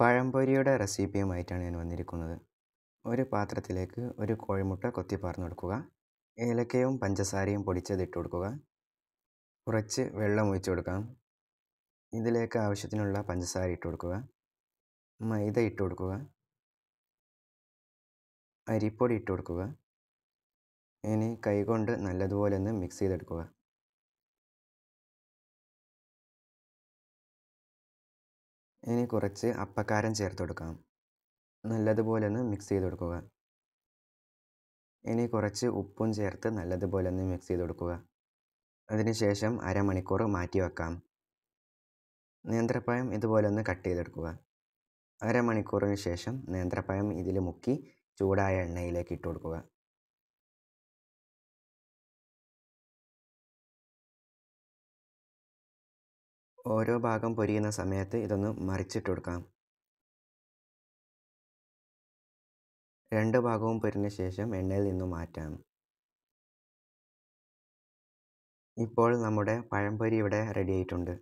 പഴംപൊരിയുടെ റെസിപ്പിയുമായിട്ടാണ് ഞാൻ വന്നിരിക്കുന്നത് ഒരു പാത്രത്തിലേക്ക് ഒരു കോഴിമുട്ട കൊത്തി പാർന്നു ഏലക്കയും പഞ്ചസാരയും പൊടിച്ചത് ഇട്ട് കൊടുക്കുക കുറച്ച് വെള്ളം ഒഴിച്ചു കൊടുക്കാം ഇതിലേക്ക് ആവശ്യത്തിനുള്ള പഞ്ചസാര ഇട്ട് കൊടുക്കുക മൈദ ഇട്ട് കൊടുക്കുക അരിപ്പൊടി ഇട്ട് കൊടുക്കുക ഇനി കൈകൊണ്ട് നല്ലതുപോലെ ഒന്ന് മിക്സ് ചെയ്തെടുക്കുക ഇനി കുറച്ച് അപ്പക്കാരം ചേർത്ത് കൊടുക്കാം നല്ലതുപോലെ ഒന്ന് മിക്സ് ചെയ്ത് കൊടുക്കുക ഇനി കുറച്ച് ഉപ്പും ചേർത്ത് നല്ലതുപോലെ ഒന്ന് മിക്സ് ചെയ്ത് കൊടുക്കുക അതിനുശേഷം അരമണിക്കൂർ മാറ്റി വെക്കാം നേന്ത്രപ്പഴം ഇതുപോലെ ഒന്ന് കട്ട് ചെയ്തെടുക്കുക അരമണിക്കൂറിന് ശേഷം നേന്ത്രപ്പഴം ഇതിൽ മുക്കി ചൂടായ എണ്ണയിലേക്ക് ഇട്ട് കൊടുക്കുക ഓരോ ഭാഗം പൊരിയുന്ന സമയത്ത് ഇതൊന്ന് മറിച്ചിട്ട് കൊടുക്കാം രണ്ട് ഭാഗവും പൊരിഞ്ഞ ശേഷം എണ്ണയിൽ നിന്ന് മാറ്റാം ഇപ്പോൾ നമ്മുടെ പഴംപൊരി ഇവിടെ റെഡി ആയിട്ടുണ്ട്